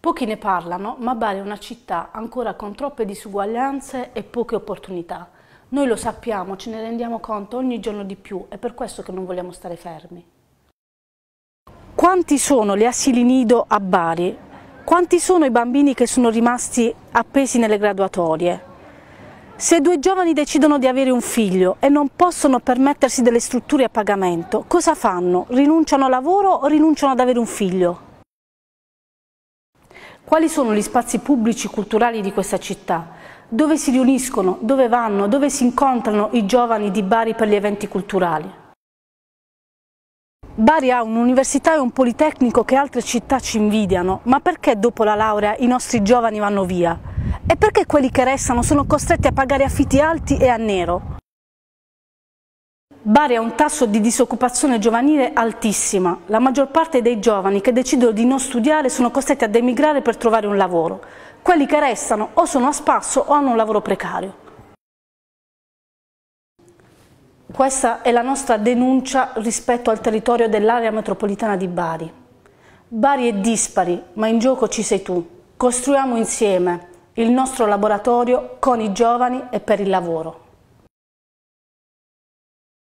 Pochi ne parlano, ma Bari è una città ancora con troppe disuguaglianze e poche opportunità. Noi lo sappiamo, ce ne rendiamo conto ogni giorno di più, è per questo che non vogliamo stare fermi. Quanti sono gli asili nido a Bari? Quanti sono i bambini che sono rimasti appesi nelle graduatorie? Se due giovani decidono di avere un figlio e non possono permettersi delle strutture a pagamento, cosa fanno? Rinunciano al lavoro o rinunciano ad avere un figlio? Quali sono gli spazi pubblici culturali di questa città? Dove si riuniscono, dove vanno, dove si incontrano i giovani di Bari per gli eventi culturali? Bari ha un'università e un politecnico che altre città ci invidiano, ma perché dopo la laurea i nostri giovani vanno via? E perché quelli che restano sono costretti a pagare affitti alti e a nero? Bari ha un tasso di disoccupazione giovanile altissima. La maggior parte dei giovani che decidono di non studiare sono costretti ad emigrare per trovare un lavoro. Quelli che restano o sono a spasso o hanno un lavoro precario. Questa è la nostra denuncia rispetto al territorio dell'area metropolitana di Bari. Bari è dispari, ma in gioco ci sei tu. Costruiamo insieme il nostro laboratorio con i giovani e per il lavoro.